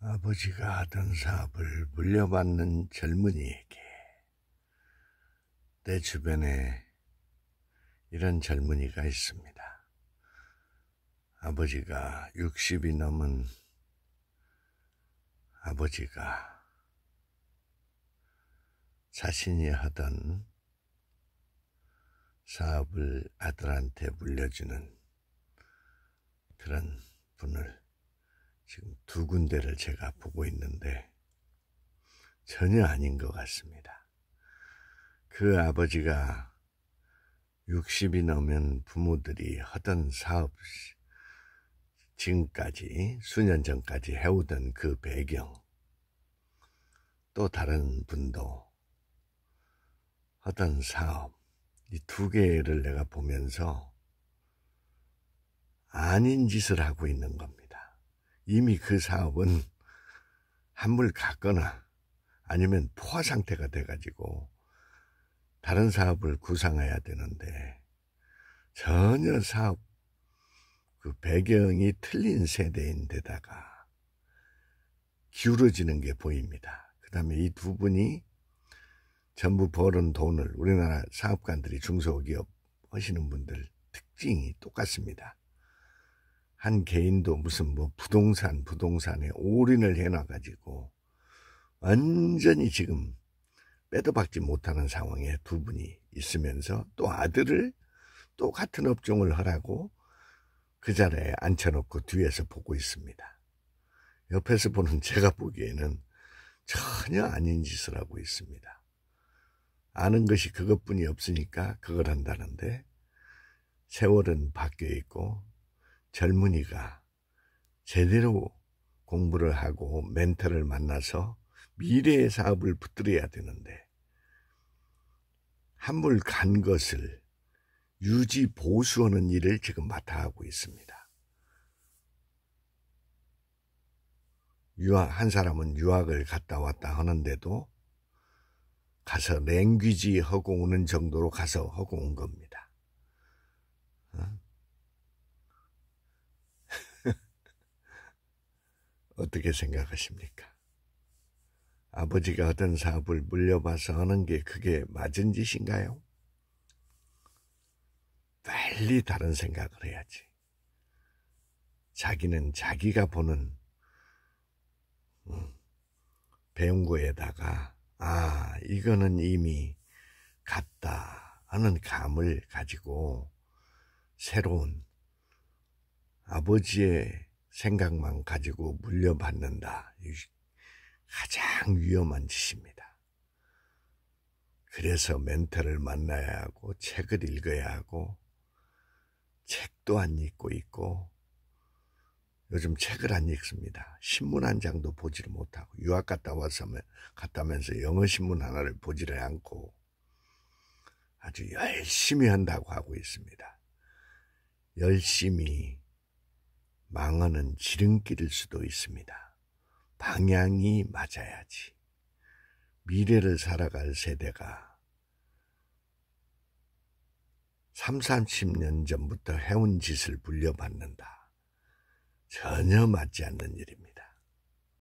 아버지가 하던 사업을 물려받는 젊은이에게 내 주변에 이런 젊은이가 있습니다. 아버지가 60이 넘은 아버지가 자신이 하던 사업을 아들한테 물려주는 그런 분을 지금 두 군데를 제가 보고 있는데 전혀 아닌 것 같습니다. 그 아버지가 60이 넘은 부모들이 하던 사업, 지금까지, 수년 전까지 해오던 그 배경, 또 다른 분도 하던 사업, 이 두 개를 내가 보면서 아닌 짓을 하고 있는 겁니다. 이미 그 사업은 한물 갔거나 아니면 포화 상태가 돼가지고 다른 사업을 구상해야 되는데 전혀 사업 그 배경이 틀린 세대인데다가 기울어지는 게 보입니다. 그 다음에 이 두 분이 전부 벌은 돈을 우리나라 사업가들이 중소기업 하시는 분들 특징이 똑같습니다. 한 개인도 무슨 뭐 부동산 부동산에 올인을 해놔가지고 완전히 지금 빼도 박지 못하는 상황에 두 분이 있으면서 또 아들을 또 같은 업종을 하라고 그 자리에 앉혀놓고 뒤에서 보고 있습니다. 옆에서 보는 제가 보기에는 전혀 아닌 짓을 하고 있습니다. 아는 것이 그것뿐이 없으니까 그걸 한다는데 세월은 바뀌어 있고 젊은이가 제대로 공부를 하고 멘토를 만나서 미래의 사업을 붙들어야 되는데 한물 간 것을 유지 보수하는 일을 지금 맡아 하고 있습니다. 유학 한 사람은 유학을 갔다 왔다 하는데도 가서 랭귀지 허공 오는 정도로 가서 허공 온 겁니다. 어떻게 생각하십니까? 아버지가 어떤 사업을 물려봐서 하는 게 그게 맞은 짓인가요? 빨리 다른 생각을 해야지. 자기는 자기가 보는 음, 배운 거에다가 아 이거는 이미 갔다 하는 감을 가지고 새로운 아버지의 생각만 가지고 물려받는다. 가장 위험한 짓입니다. 그래서 멘탈을 만나야 하고 책을 읽어야 하고 책도 안 읽고 있고 요즘 책을 안 읽습니다. 신문 한 장도 보지를 못하고 유학 갔다 와서 갔다면서 영어 신문 하나를 보지를 않고 아주 열심히 한다고 하고 있습니다. 열심히 망하는 지름길일 수도 있습니다. 방향이 맞아야지. 미래를 살아갈 세대가 3, 30년 전부터 해온 짓을 물려받는다. 전혀 맞지 않는 일입니다.